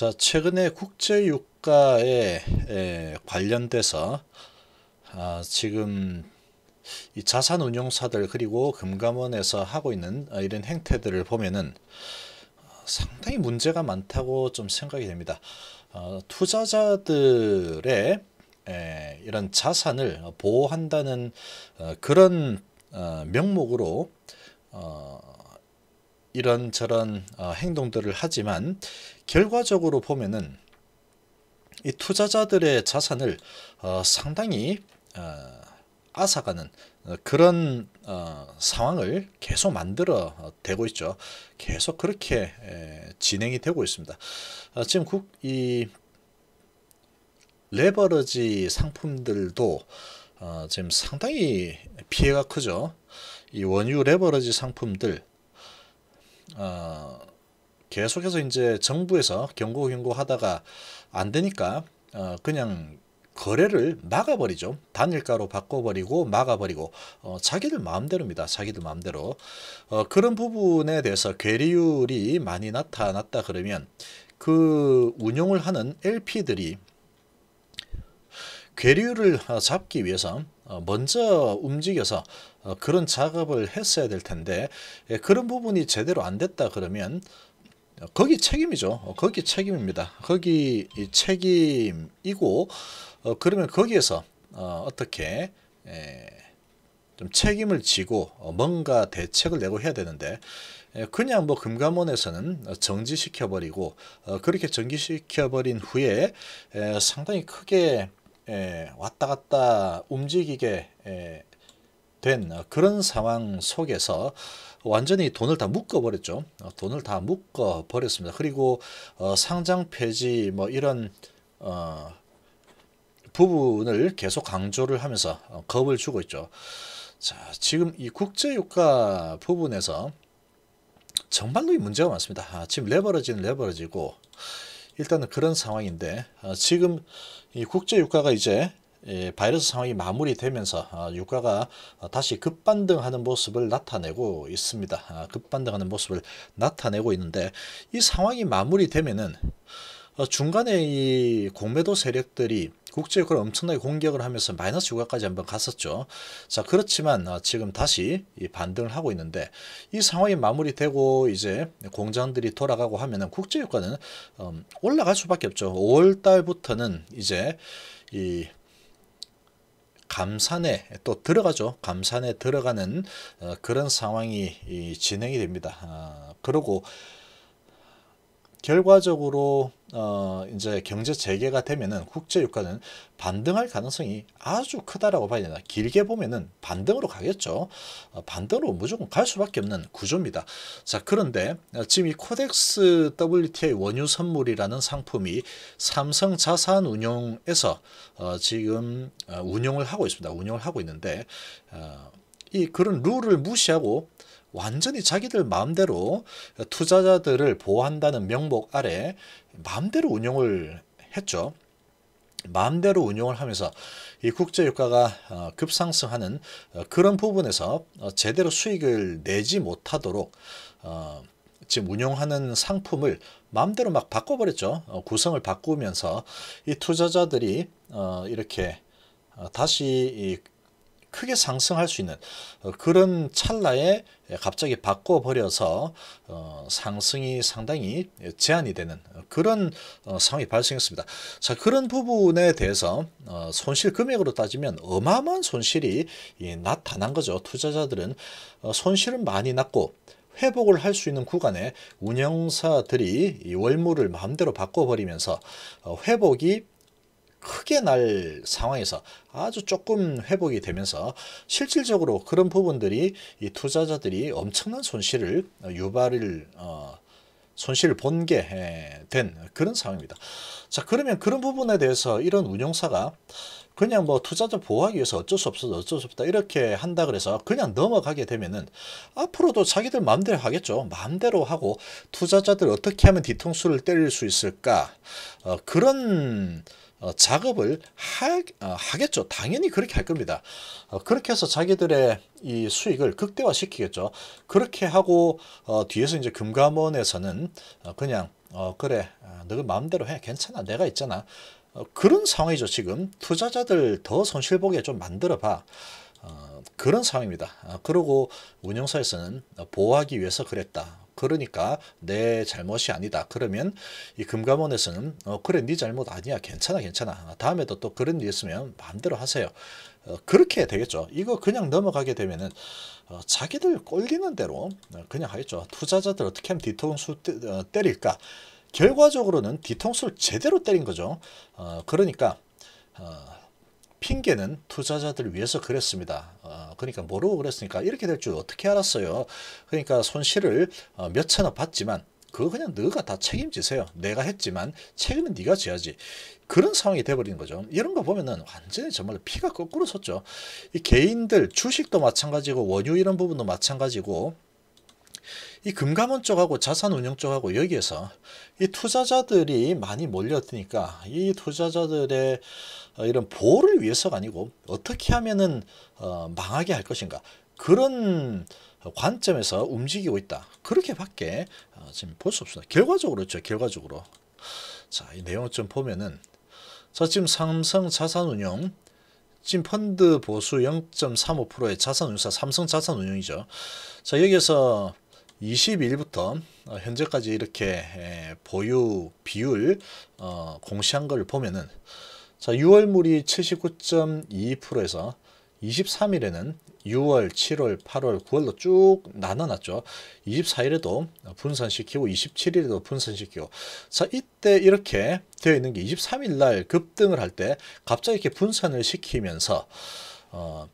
자, 최근에 국제 유가에 관련돼서 아, 지금 이 자산 운용사들 그리고 금감원에서 하고 있는 아, 이런 행태들을 보면은 아, 상당히 문제가 많다고 좀 생각이 됩니다. 어, 투자자들의 에, 이런 자산을 보호한다는 어, 그런 어, 명목으로 어, 이런 저런 어, 행동들을 하지만 결과적으로 보면은 이 투자자들의 자산을 어, 상당히 어, 앗아가는 어, 그런 어, 상황을 계속 만들어 어, 되고 있죠. 계속 그렇게 에, 진행이 되고 있습니다. 어, 지금 국, 이 레버러지 상품들도 어, 지금 상당히 피해가 크죠. 이 원유 레버러지 상품들 어, 계속해서 이제 정부에서 경고 경고 하다가 안 되니까 어, 그냥 거래를 막아버리죠. 단일가로 바꿔버리고 막아버리고 어, 자기들 마음대로입니다. 자기들 마음대로 어, 그런 부분에 대해서 괴리율이 많이 나타났다 그러면 그 운용을 하는 LP들이 괴리율을 어, 잡기 위해서 어, 먼저 움직여서 어, 그런 작업을 했어야 될 텐데 예, 그런 부분이 제대로 안 됐다 그러면 거기 책임이죠. 어, 거기 책임입니다. 거기 책임이고 어, 그러면 거기에서 어, 떻게 좀 책임을 지고 어, 뭔가 대책을 내고 해야 되는데 그냥 뭐 금감원에서는 어, 정지시켜버리고 그렇게 정지시켜버린 후에 상당히 크게 왔다 갔다 움직이게 된 그런 상황 속에서 완전히 돈을 다 묶어버렸죠. 어, 돈을 다 묶어버렸습니다. 그리고 어, 상장 폐지 뭐 이런 어, 부분을 계속 강조를 하면서 어, 겁을 주고 있죠. 자, 지금 이 국제유가 부분에서 정말로 문제가 많습니다. 아, 지금 레버러지는 레버러지고 일단은 그런 상황인데 아, 지금 이 국제유가가 이제 예, 바이러스 상황이 마무리되면서 아, 유가가 어, 다시 급반등하는 모습을 나타내고 있습니다. 아, 급반등하는 모습을 나타내고 있는데 이 상황이 마무리되면은 어, 중간에 이 공매도 세력들이 국제유가를 엄청나게 공격을 하면서 마이너스 유가까지 한번 갔었죠. 자 그렇지만 어, 지금 다시 반등을 하고 있는데 이 상황이 마무리되고 이제 공장들이 돌아가고 하면은 국제유가는 음, 올라갈 수밖에 없죠. 5월 달부터는 이제 이 감산에 또 들어가죠. 감산에 들어가는 어, 그런 상황이 진행이 됩니다. 아, 그리고 결과적으로 어 이제 경제 재개가 되면은 국제 유가는 반등할 가능성이 아주 크다라고 봐야 되나 길게 보면은 반등으로 가겠죠 어 반등으로 무조건 갈 수밖에 없는 구조입니다 자 그런데 지금 이 코덱스 WTI 원유 선물이라는 상품이 삼성 자산운용에서 어 지금 어, 운용을 하고 있습니다 운용을 하고 있는데 어, 이 그런 룰을 무시하고 완전히 자기들 마음대로 투자자들을 보호한다는 명목 아래 마음대로 운영을 했죠. 마음대로 운영을 하면서 이 국제유가가 어, 급상승하는 어, 그런 부분에서 어, 제대로 수익을 내지 못하도록 지금 운영하는 상품을 마음대로 막 바꿔버렸죠. 구성을 바꾸면서 이 투자자들이 이렇게 다시 크게 상승할 수 있는 어, 그런 찰나에 갑자기 바꿔버려서 어, 상승이 상당히 제한이 되는 어, 그런 상황이 발생했습니다. 자 그런 부분에 대해서 손실 금액으로 따지면 어마어마한 손실이 나타난 거죠. 투자자들은 손실은 많이 났고 회복을 할 수 있는 구간에 운영사들이 월물을 마음대로 바꿔버리면서 회복이 크게 날 상황에서 아주 조금 회복이 되면서 실질적으로 그런 부분들이 이 투자자들이 엄청난 손실을 어, 유발을 어, 손실을 본 게된 예, 그런 상황입니다. 자 그러면 그런 부분에 대해서 이런 운용사가 그냥 뭐 투자자 보호하기 위해서 어쩔 수 없어서 어쩔 수 없다 이렇게 한다 그래서 그냥 넘어가게 되면은 앞으로도 자기들 마음대로 하겠죠 마음대로 하고 투자자들 어떻게 하면 뒤통수를 때릴 수 있을까 어, 그런 어, 작업을 하, 어, 하겠죠. 당연히 그렇게 할 겁니다. 어, 그렇게 해서 자기들의 이 수익을 극대화시키겠죠. 그렇게 하고 뒤에서 이제 금감원에서는 그냥 그래 너가 마음대로 해 괜찮아 내가 있잖아 그런 상황이죠 지금 투자자들 더 손실 보게 좀 만들어 봐. 그런 상황입니다. 그리고 운영사에서는 보호하기 위해서 그랬다. 그러니까 내 잘못이 아니다. 그러면 이 금감원에서는 어 그래 네 잘못 아니야. 괜찮아 괜찮아. 다음에도 또 그런 일 있으면 마음대로 하세요. 어, 그렇게 되겠죠. 이거 그냥 넘어가게 되면은 어, 자기들 꼴리는 대로 어, 그냥 하겠죠. 투자자들 어떻게 하면 뒤통수 때, 어, 때릴까? 결과적으로는 뒤통수를 제대로 때린 거죠. 어, 그러니까 어, 핑계는 투자자들을 위해서 그랬습니다. 어, 그러니까 모르고 그랬으니까 이렇게 될 줄 어떻게 알았어요. 그러니까 손실을 어, 몇 천억 받지만 그거 그냥 너가 다 책임지세요. 내가 했지만 책임은 네가 져야지. 그런 상황이 돼버린 거죠. 이런 거 보면은 완전히 정말 피가 거꾸로 섰죠. 이 개인들 주식도 마찬가지고 원유 이런 부분도 마찬가지고 이 금감원 쪽하고 자산운용 쪽하고 여기에서 이 투자자들이 많이 몰렸으니까 이 투자자들의 어, 이런 보호를 위해서가 아니고 어떻게 하면은 어, 망하게 할 것인가 그런 관점에서 움직이고 있다. 그렇게밖에 어, 지금 볼 수 없습니다. 결과적으로 죠 결과적으로 자 이 내용을 좀 보면은 자 지금 삼성 자산운용 지금 펀드 보수 0.35%의 자산운용사 삼성 자산운용이죠. 자 여기에서 20일부터 어, 현재까지 이렇게 보유 비율 어, 공시한 걸 보면은 자 6월물이 79.2%에서 23일에는 6월, 7월, 8월, 9월로 쭉 나눠놨죠. 24일에도 분산시키고 27일에도 분산시키고 자 이때 이렇게 되어 있는 게 23일 날 급등을 할 때 갑자기 이렇게 분산을 시키면서 어,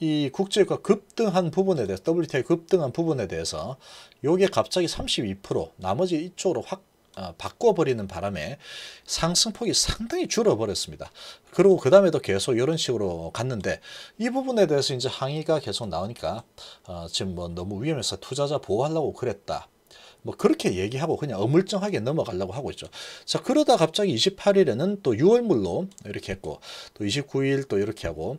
이 국제유가 급등한 부분에 대해서 WTI 급등한 부분에 대해서 요게 갑자기 32% 나머지 이쪽으로 확 어, 바꿔버리는 바람에 상승폭이 상당히 줄어버렸습니다. 그리고 그 다음에도 계속 이런 식으로 갔는데 이 부분에 대해서 이제 항의가 계속 나오니까 어, 지금 뭐 너무 위험해서 투자자 보호하려고 그랬다. 뭐 그렇게 얘기하고 그냥 어물쩡하게 넘어가려고 하고 있죠. 자 그러다 갑자기 28일에는 또 6월물로 이렇게 했고 또 29일 또 이렇게 하고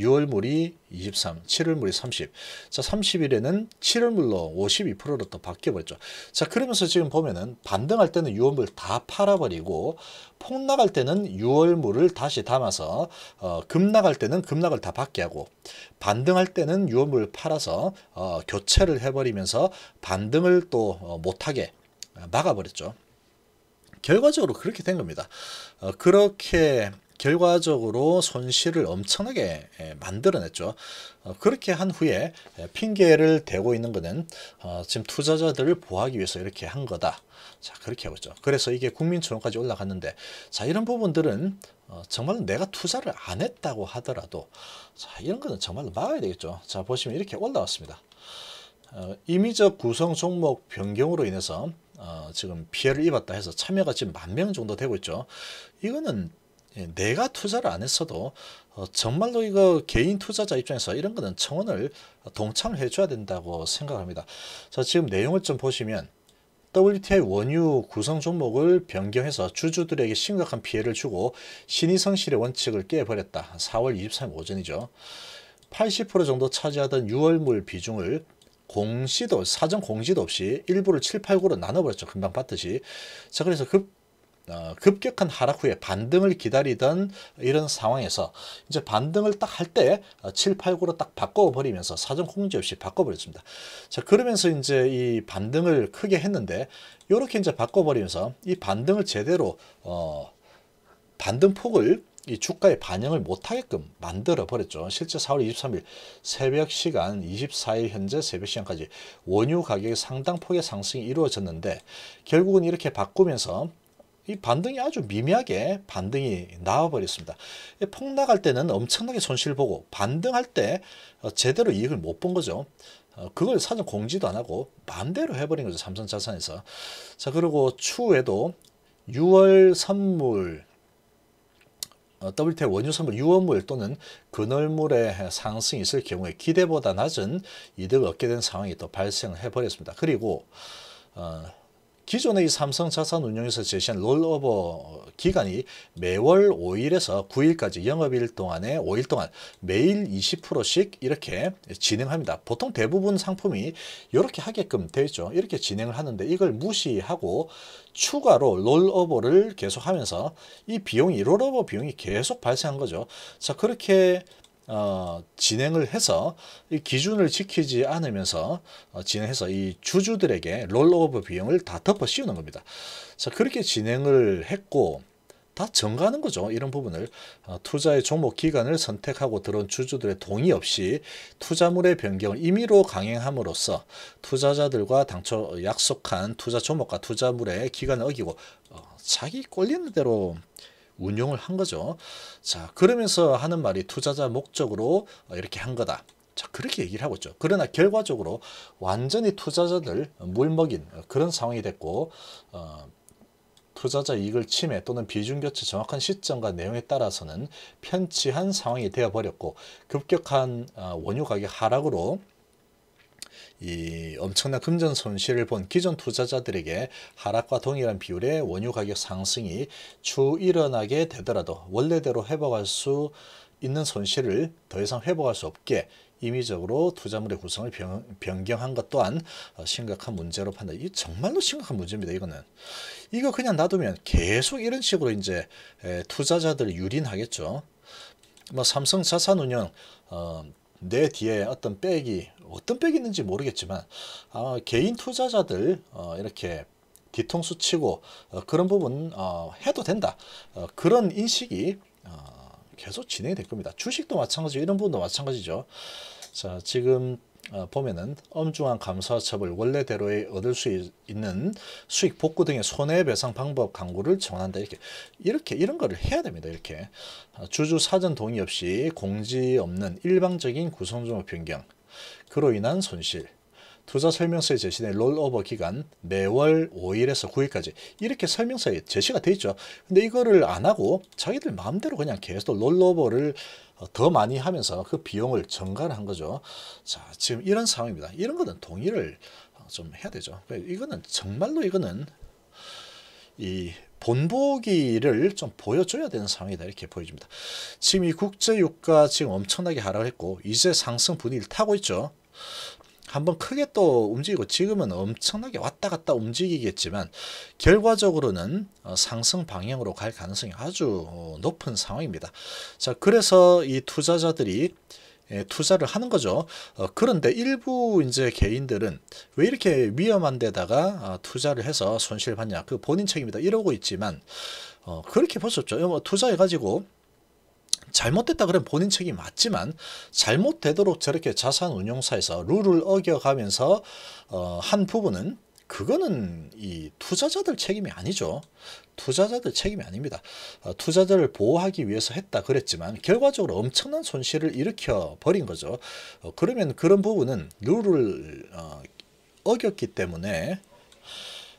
6월물이 23, 7월물이 30. 자, 30일에는 7월물로 52%로 또 바뀌어버렸죠. 자, 그러면서 지금 보면은 반등할 때는 6월물 다 팔아버리고 폭락할 때는 6월물을 다시 담아서 어, 급락할 때는 급락을 다 받게 하고 반등할 때는 6월물을 팔아서 어, 교체를 해버리면서 반등을 또 어, 못하게 막아버렸죠. 결과적으로 그렇게 된 겁니다. 어, 그렇게 결과적으로 손실을 엄청나게 예, 만들어냈죠. 어, 그렇게 한 후에 예, 핑계를 대고 있는 것은 어, 지금 투자자들을 보호하기 위해서 이렇게 한 거다. 자 그렇게 하고 있죠. 그래서 이게 국민청원까지 올라갔는데 자 이런 부분들은 어, 정말 내가 투자를 안 했다고 하더라도 자 이런 거는 정말 막아야 되겠죠. 자 보시면 이렇게 올라왔습니다. 어, 임의적 구성 종목 변경으로 인해서 어, 지금 피해를 입었다 해서 참여가 지금 만 명 정도 되고 있죠. 이거는 예, 내가 투자를 안 했어도 어, 정말로 이거 개인 투자자 입장에서 이런 거는 청원을 동참해 줘야 된다고 생각합니다. 자 지금 내용을 좀 보시면 WTI 원유 구성 종목을 변경해서 주주들에게 심각한 피해를 주고 신의성실의 원칙을 깨버렸다. 4월 23일 오전이죠. 80% 정도 차지하던 6월물 비중을 공시도 사전 공시도 없이 일부를 7, 8, 9로 나눠버렸죠. 금방 봤듯이. 자 그래서 급 어, 급격한 하락 후에 반등을 기다리던 이런 상황에서 이제 반등을 딱 할 때 7, 어, 8, 구로딱 바꿔버리면서 사전 공지 없이 바꿔버렸습니다. 자 그러면서 이제 이 반등을 크게 했는데 이렇게 이제 바꿔버리면서 이 반등을 제대로 어, 반등 폭을 이 주가에 반영을 못하게끔 만들어 버렸죠. 실제 4월 23일 새벽 시간 24일 현재 새벽 시간까지 원유 가격이 상당폭의 상승이 이루어졌는데 결국은 이렇게 바꾸면서 이 반등이 아주 미미하게 반등이 나와버렸습니다. 폭락할 때는 엄청나게 손실 보고 반등할 때 어, 제대로 이익을 못 본 거죠. 어, 그걸 사전 공지도 안 하고 마대로 해버린 거죠. 삼성자산에서. 자 그리고 추후에도 6월 선물 WT 어, 원유 선물 유원물 또는 근월물의 상승이 있을 경우에 기대보다 낮은 이득을 얻게 된 상황이 또 발생해 버렸습니다. 그리고 어, 기존의 삼성 자산 운용에서 제시한 롤오버 기간이 매월 5일에서 9일까지 영업일 동안에 5일 동안 매일 20%씩 이렇게 진행합니다. 보통 대부분 상품이 이렇게 하게끔 되어 있죠. 이렇게 진행을 하는데 이걸 무시하고 추가로 롤오버를 계속하면서 이 비용이 롤오버 비용이 계속 발생한 거죠. 자 그렇게 어, 진행을 해서 이 기준을 지키지 않으면서 어, 진행해서 이 주주들에게 롤오버 비용을 다 덮어 씌우는 겁니다. 자 그렇게 진행을 했고 다 정가는 거죠. 이런 부분을 어, 투자의 종목 기간을 선택하고 들어온 주주들의 동의 없이 투자물의 변경을 임의로 강행함으로써 투자자들과 당초 약속한 투자 종목과 투자물의 기간을 어기고 어, 자기 꼴리는 대로 운용을 한 거죠. 자, 그러면서 하는 말이 투자자 목적으로 어, 이렇게 한 거다. 자, 그렇게 얘기를 하고 있죠. 그러나 결과적으로 완전히 투자자들 물먹인 어, 그런 상황이 됐고 어, 투자자 이익을 침해 또는 비중교체 정확한 시점과 내용에 따라서는 편치한 상황이 되어버렸고 급격한 어, 원유 가격 하락으로 이 엄청난 금전 손실을 본 기존 투자자들에게 하락과 동일한 비율의 원유 가격 상승이 추 일어나게 되더라도 원래대로 회복할 수 있는 손실을 더 이상 회복할 수 없게 임의적으로 투자물의 구성을 변, 변 경한것 또한 심각한 문제로 판단이 정말로 심각한 문제입니다. 이거는 이거 그냥 놔두면 계속 이런 식으로 이제 투자자들을 유린하겠죠. 뭐 삼성 자산운용 어, 내 뒤에 어떤 백이 어떤 백이 있는지 모르겠지만 아 개인 투자자들 어, 이렇게 뒤통수 치고 어, 그런 부분 어, 해도 된다 어, 그런 인식이 어, 계속 진행이 될 겁니다 주식도 마찬가지 이런 부분도 마찬가지죠 자 지금 어, 보면은 엄중한 감사처벌 원래대로의 얻을 수 있는 수익 복구 등의 손해배상 방법 강구를 정한다 이렇게 이렇게 이런 거를 해야 됩니다 이렇게 어, 주주 사전 동의 없이 공지 없는 일방적인 구성조합 변경 그로 인한 손실, 투자 설명서에 제시된 롤오버 기간 매월 5일에서 9일까지 이렇게 설명서에 제시가 돼 있죠. 근데 이거를 안 하고 자기들 마음대로 그냥 계속 롤오버를 어, 더 많이 하면서 그 비용을 증가를 한 거죠. 자, 지금 이런 상황입니다. 이런 거는 동의를 어, 좀 해야 되죠. 이거는 정말로 이거는 이 본보기를 좀 보여줘야 되는 상황이다 이렇게 보여집니다. 지금 이 국제유가 지금 엄청나게 하락했고 이제 상승 분위기를 타고 있죠. 한번 크게 또 움직이고 지금은 엄청나게 왔다 갔다 움직이겠지만 결과적으로는 어, 상승 방향으로 갈 가능성이 아주 어, 높은 상황입니다. 자 그래서 이 투자자들이 예, 투자를 하는 거죠. 어, 그런데 일부 이제 개인들은 왜 이렇게 위험한 데다가 투자를 해서 손실 봤냐? 그 본인 책임이다 이러고 있지만 그렇게 보셨죠. 뭐 투자해 가지고 잘못됐다 그러면 본인 책이 맞지만 잘못되도록 저렇게 자산운용사에서 룰을 어겨가면서 어, 한 부분은 그거는 이 투자자들 책임이 아니죠. 투자자들 책임이 아닙니다. 어, 투자자를 보호하기 위해서 했다 그랬지만 결과적으로 엄청난 손실을 일으켜 버린 거죠. 어, 그러면 그런 부분은 룰을 어, 어겼기 때문에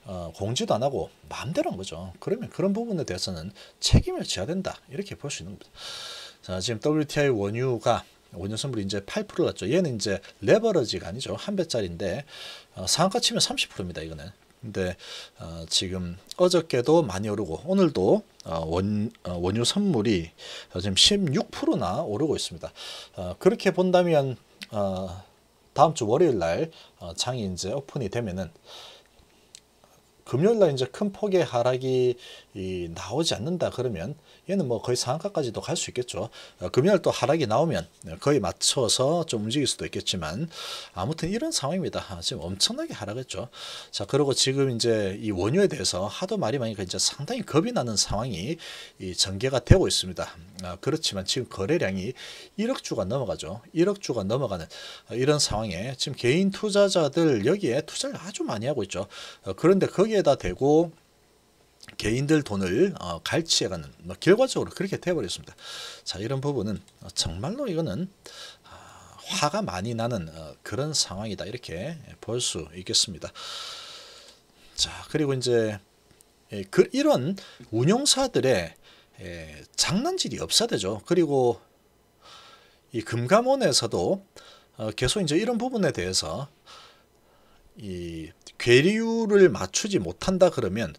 어, 공지도 안 하고 마음대로 한 거죠. 그러면 그런 부분에 대해서는 책임을 져야 된다 이렇게 볼 수 있는 겁니다. 자, 지금 WTI 원유가 5년 선물 이제 8% 갔죠. 얘는 이제 레버러지가 아니죠. 한 배짜리인데 어, 상한가 치면 30%입니다. 이거는. 근데 어, 지금 어저께도 많이 오르고 오늘도 어, 원, 어, 원유 선물이 지금 16%나 오르고 있습니다. 어, 그렇게 본다면 어, 다음 주 월요일 날 어, 장이 이제 오픈이 되면은 금요일날 이제 큰 폭의 하락이 나오지 않는다 그러면 얘는 뭐 거의 상한가까지도 갈 수 있겠죠. 어, 금요일 또 하락이 나오면 거의 맞춰서 좀 움직일 수도 있겠지만 아무튼 이런 상황입니다. 아, 지금 엄청나게 하락했죠. 자 그리고 지금 이제 이 원유에 대해서 하도 말이 많으니까 이제 상당히 겁이 나는 상황이 전개가 되고 있습니다. 아, 그렇지만 지금 거래량이 1억 주가 넘어가죠. 1억 주가 넘어가는 이런 상황에 지금 개인 투자자들 여기에 투자를 아주 많이 하고 있죠. 어, 그런데 거기에 통에다 대고 개인들 돈을 어, 갈취해가는 뭐 결과적으로 그렇게 돼버렸습니다자 이런 부분은 어, 정말로 이거는 아, 화가 많이 나는 어, 그런 상황이다 이렇게 볼 수 있겠습니다. 자 그리고 이제 예, 그 이런 운용사들의 예, 장난질이 없사되죠. 그리고 이 금감원에서도 계속 이제 이런 부분에 대해서 이괴류를 맞추지 못한다 그러면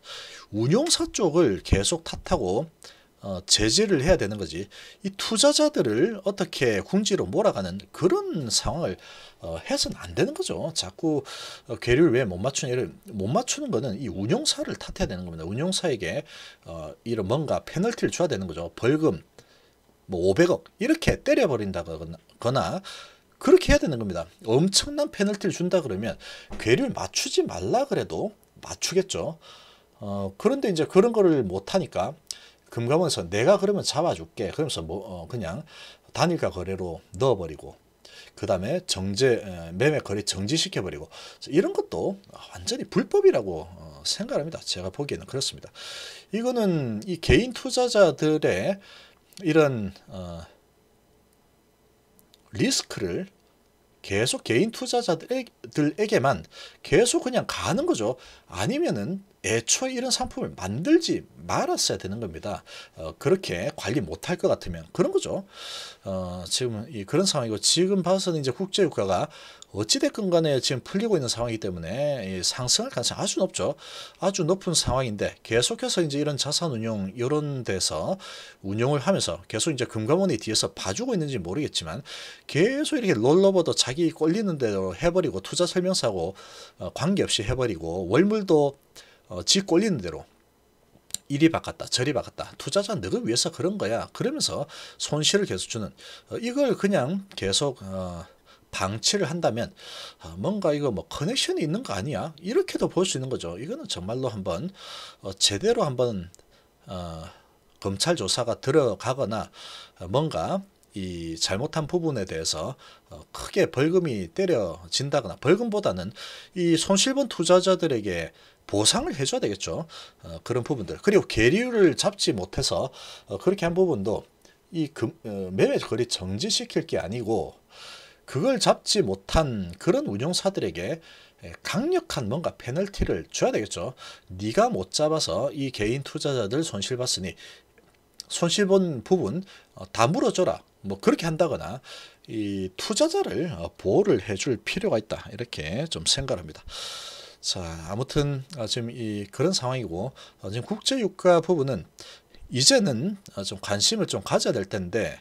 운용사 쪽을 계속 탓하고 어, 제재를 해야 되는 거지 이 투자자들을 어떻게 궁지로 몰아가는 그런 상황을 어, 해서는 안 되는 거죠 자꾸 어, 괴류를왜 못 맞추냐를 못 맞추는 거는 이 운용사를 탓해야 되는 겁니다 운용사에게 어, 이런 뭔가 페널티를 줘야 되는 거죠 벌금 뭐 500억 이렇게 때려버린다거나 그렇게 해야 되는 겁니다. 엄청난 페널티를 준다 그러면 괴를 맞추지 말라 그래도 맞추겠죠. 어, 그런데 이제 그런 거를 못하니까 금감원에서 내가 그러면 잡아줄게. 그러면서 뭐 어, 그냥 단일가 거래로 넣어버리고 그 다음에 정제 매매 거래 정지시켜 버리고 이런 것도 완전히 불법이라고 어, 생각합니다. 제가 보기에는 그렇습니다. 이거는 이 개인 투자자들의 이런 어, 리스크를 계속 개인 투자자들에게만 계속 그냥 가는 거죠. 아니면은 애초에 이런 상품을 만들지 말았어야 되는 겁니다. 어, 그렇게 관리 못할 것 같으면 그런 거죠. 어, 지금 이 그런 상황이고 지금 봐서는 이제 국제유가가 어찌됐건 간에 지금 풀리고 있는 상황이기 때문에 상승할 가능성이 아주 높죠. 아주 높은 상황인데 계속해서 이제 이런 자산운용 이런 데서 운용을 하면서 계속 이제 금감원이 뒤에서 봐주고 있는지 모르겠지만 계속 이렇게 롤러버도 자기 꼴리는 대로 해버리고 투자 설명서하고 어, 관계없이 해버리고 월물 오늘도 어, 지 꼴리는 대로 이리 바꿨다 저리 바꿨다 투자자 너를 위해서 그런 거야 그러면서 손실을 계속 주는 어, 이걸 그냥 계속 어, 방치를 한다면 어, 뭔가 이거 뭐 커넥션이 있는 거 아니야 이렇게도 볼 수 있는 거죠 이거는 정말로 한번 어, 제대로 한번 어, 검찰 조사가 들어가거나 어, 뭔가 이 잘못한 부분에 대해서 어, 크게 벌금이 때려진다거나 벌금보다는 이 손실본 투자자들에게 보상을 해줘야 되겠죠. 어, 그런 부분들. 그리고 계류를 잡지 못해서 어, 그렇게 한 부분도 이 금, 어, 매매 거리 정지시킬 게 아니고 그걸 잡지 못한 그런 운용사들에게 강력한 뭔가 페널티를 줘야 되겠죠. 네가 못 잡아서 이 개인 투자자들 손실 봤으니 손실 본 부분 어, 다 물어줘라. 뭐 그렇게 한다거나 이 투자자를 어, 보호를 해 줄 필요가 있다 이렇게 좀 생각합니다. 자 아무튼 아, 지금 이 그런 상황이고 어, 지금 국제유가 부분은 이제는 어, 좀 관심을 좀 가져야 될 텐데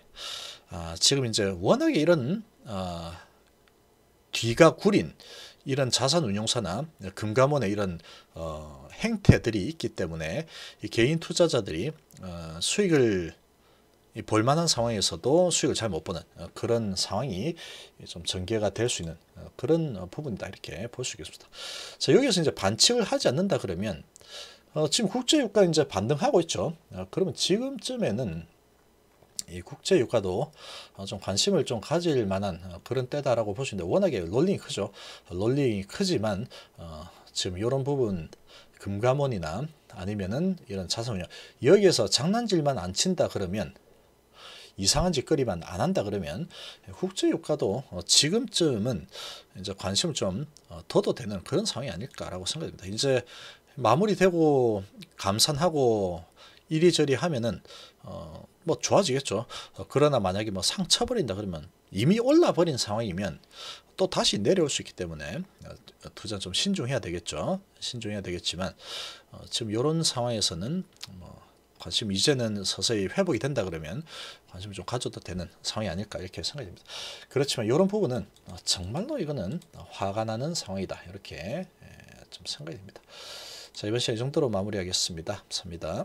아, 지금 이제 워낙에 이런 아, 뒤가 구린 이런 자산운용사나 금감원의 이런 어, 행태들이 있기 때문에 개인 투자자들이 어, 수익을 볼만한 상황에서도 수익을 잘 못 보는 어, 그런 상황이 좀 전개가 될 수 있는 어, 그런 어, 부분이다 이렇게 볼 수 있겠습니다. 자 여기서 이제 반칙을 하지 않는다 그러면 어, 지금 국제유가 이제 반등하고 있죠. 어, 그러면 지금쯤에는 이 국제유가도 어, 좀 관심을 좀 가질 만한 그런 때다라고 보시는데 워낙에 롤링이 크죠. 롤링이 크지만 지금 이런 부분 금감원이나 아니면은 이런 자산운용 여기에서 장난질만 안 친다 그러면 이상한 짓거리만 안 한다 그러면 국제유가도 어, 지금쯤은 이제 관심을 좀 어, 둬도 되는 그런 상황이 아닐까라고 생각됩니다. 이제 마무리되고 감산하고 이리저리 하면은 어 뭐 좋아지겠죠. 어, 그러나 만약에 뭐 상처버린다 그러면 이미 올라버린 상황이면 또 다시 내려올 수 있기 때문에 투자 좀 신중해야 되겠죠. 신중해야 되겠지만 어 지금 이런 상황에서는 뭐 관심 이제는 서서히 회복이 된다 그러면 관심을 좀 가져도 되는 상황이 아닐까 이렇게 생각이 듭니다. 그렇지만 이런 부분은 어, 정말로 이거는 화가 나는 상황이다 이렇게 좀 생각이 듭니다. 자 이번 시간 이 정도로 마무리하겠습니다. 감사합니다.